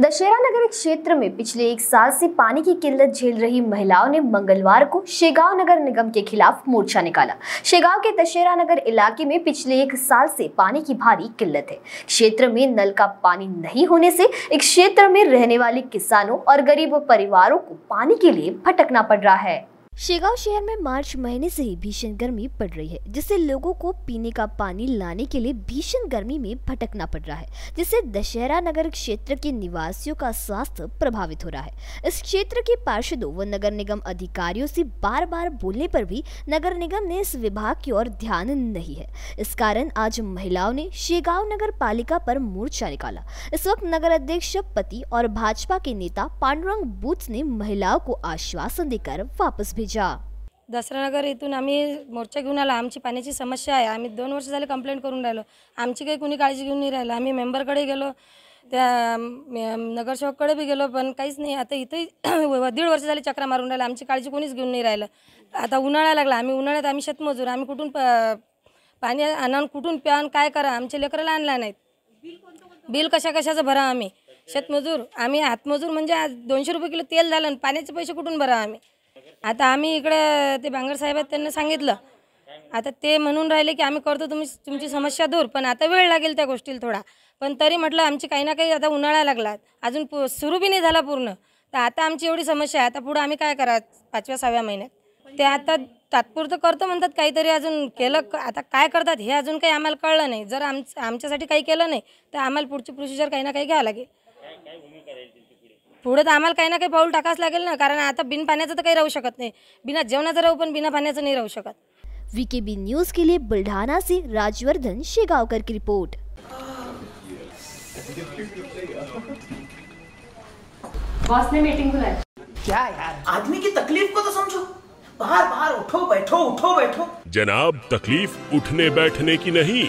दशहरा नगर क्षेत्र में पिछले एक साल से पानी की किल्लत झेल रही महिलाओं ने मंगलवार को शेगांव नगर निगम के खिलाफ मोर्चा निकाला शेगांव के दशहरा नगर इलाके में पिछले एक साल से पानी की भारी किल्लत है क्षेत्र में नल का पानी नहीं होने से एक क्षेत्र में रहने वाले किसानों और गरीब परिवारों को पानी के लिए भटकना पड़ रहा है शेगांव शहर में मार्च महीने से ही भीषण गर्मी पड़ रही है जिससे लोगों को पीने का पानी लाने के लिए भीषण गर्मी में भटकना पड़ रहा है जिससे दशहरा नगर क्षेत्र के निवासियों का स्वास्थ्य प्रभावित हो रहा है इस क्षेत्र के पार्षदों व नगर निगम अधिकारियों से बार बार बोलने पर भी नगर निगम ने इस विभाग की ओर ध्यान नहीं है इस कारण आज महिलाओं ने शेगांव नगर पालिका पर मोर्चा निकाला इस वक्त नगर अध्यक्ष पति और भाजपा के नेता पांडुरंग बूथ ने महिलाओं को आश्वासन देकर वापस भेज दसरा नगर इथून आम्ही मोर्चा घेऊन आला आमची पाण्याची समस्या आहे आम्ही दोन वर्ष झाले कंप्लेंट करून राहिलो आमची काही कुणी काळजी घेऊन नाही राहिलं आम्ही मेंबरकडे गेलो त्या नगरसेवककडे बी गेलो पण काहीच नाही आता इथंही दीड वर्ष झाले चक्रा मारून राहिला आमची काळजी कोणीच घेऊन नाही राहिलं आता उन्हाळा लागला आम्ही उन्हाळ्यात आम्ही शेतमजूर आम्ही कुठून पाणी आणून कुठून प्यान काय करा आमचे लेकराला आणला नाहीत बिल कशा कशाचं भरा आम्ही शेतमजूर आम्ही हातमजूर म्हणजे दोनशे रुपये किलो तेल झालं पाण्याचे पैसे कुठून भरा आम्ही आता आम्ही इकडे ते बांगर साहेब त्यांना सांगितलं आता ते म्हणून राहिले की आम्ही करतो तुम्ही तुमची समस्या दूर पण आता वेळ लागेल त्या गोष्टीला थोडा पण तरी म्हटलं आमची काही ना काही आता उन्हाळा लागला अजून पु सुरू बी नाही झाला पूर्ण तर आता आमची एवढी समस्या आहे आता पुढं आम्ही काय करा पाचव्या सहाव्या महिन्यात ते आता तात्पुरतं करतो म्हणतात काहीतरी अजून केलं आता काय करतात हे अजून काही आम्हाला कळलं नाही जर आम आमच्यासाठी काही केलं नाही तर आम्हाला पुढची प्रोसिजर काही ना काही घ्यावं लागेल पुढे तर आम्हाला काही ना काही पाऊल टाकाच लागेल ना कारण आता बिन पाण्याचं तर काही राहू शकत नाही बिना जेवणाचं राहू पण बिना पाण्याचं नाही शकत वीकेबी न्यूज के लिए बुल्ढाना से राजवर्धन शेगांवकर की रिपोर्ट बॉस ने मीटिंग बुलाई क्या यार आदमी की तकलीफ को तो समझो बाहर बाहर उठो बैठो उठो बैठो जनाब तकलीफ उठने बैठने की नहीं